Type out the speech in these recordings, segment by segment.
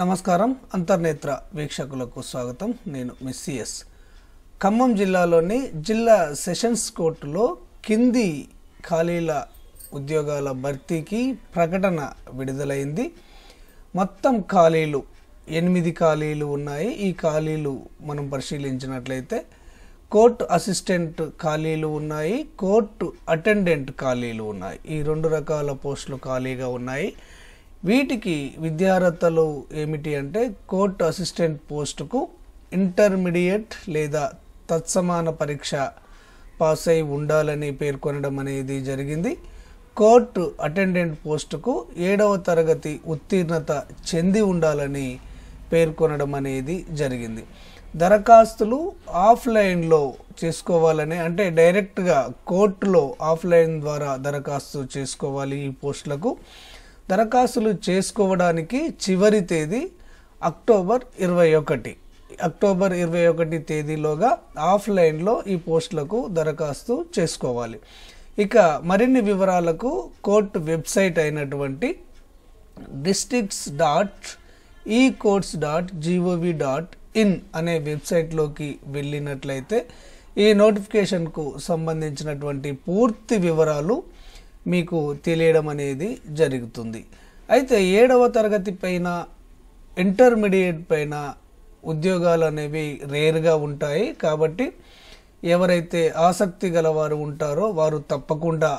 నమస్కారం అంతర్నేత్ర వీక్షకులకు స్వాగతం నేను మిస్సిఎస్ ఖమ్మం జిల్లాలోని జిల్లా సెషన్స్ కోర్టులో కింది ఖాళీల ఉద్యోగాల భర్తీకి ప్రకటన విడుదలైంది మొత్తం ఖాళీలు ఎనిమిది ఖాళీలు ఉన్నాయి ఈ ఖాళీలు మనం పరిశీలించినట్లయితే కోర్టు అసిస్టెంట్ ఖాళీలు ఉన్నాయి కోర్టు అటెండెంట్ ఖాళీలు ఉన్నాయి ఈ రెండు రకాల పోస్టులు ఖాళీగా ఉన్నాయి వీటికి విద్యార్హతలు ఏమిటి అంటే కోర్టు అసిస్టెంట్ పోస్టుకు ఇంటర్మీడియట్ లేదా తత్సమాన పరీక్ష పాస్ అయి ఉండాలని పేర్కొనడం అనేది జరిగింది కోర్టు అటెండెంట్ పోస్టుకు ఏడవ తరగతి ఉత్తీర్ణత చెంది ఉండాలని పేర్కొనడం అనేది జరిగింది దరఖాస్తులు ఆఫ్లైన్లో చేసుకోవాలని అంటే డైరెక్ట్గా కోర్టులో ఆఫ్లైన్ ద్వారా దరఖాస్తు చేసుకోవాలి ఈ పోస్టులకు దరఖాస్తులు చేసుకోవడానికి చివరి తేదీ అక్టోబర్ ఇరవై ఒకటి అక్టోబర్ ఇరవై ఒకటి తేదీలోగా ఆఫ్లైన్లో ఈ పోస్టులకు దరఖాస్తు చేసుకోవాలి ఇక మరిన్ని వివరాలకు కోర్టు వెబ్సైట్ అయినటువంటి districts dot e courts dot G O V dot in అనే వెబ్సైట్లోకి వెళ్ళినట్లయితే ఈ నోటిఫికేషన్కు సంబంధించినటువంటి పూర్తి వివరాలు మీకు తెలియడం అనేది జరుగుతుంది అయితే ఏడవ తరగతి పైన ఇంటర్మీడియట్ పైన ఉద్యోగాలు అనేవి రేర్గా ఉంటాయి కాబట్టి ఎవరైతే ఆసక్తి గలవారు ఉంటారో వారు తప్పకుండా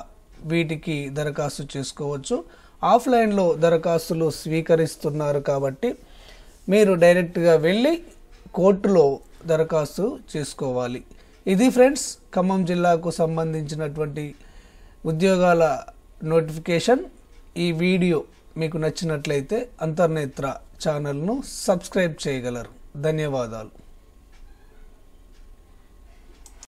వీటికి దరఖాస్తు చేసుకోవచ్చు ఆఫ్లైన్లో దరఖాస్తులు స్వీకరిస్తున్నారు కాబట్టి మీరు డైరెక్ట్గా వెళ్ళి కోర్టులో దరఖాస్తు చేసుకోవాలి ఇది ఫ్రెండ్స్ ఖమ్మం జిల్లాకు సంబంధించినటువంటి ఉద్యోగాల నోటిఫికేషన్ ఈ వీడియో మీకు నచ్చినట్లయితే అంతర్నేత్ర ఛానల్ను సబ్స్క్రైబ్ చేయగలరు ధన్యవాదాలు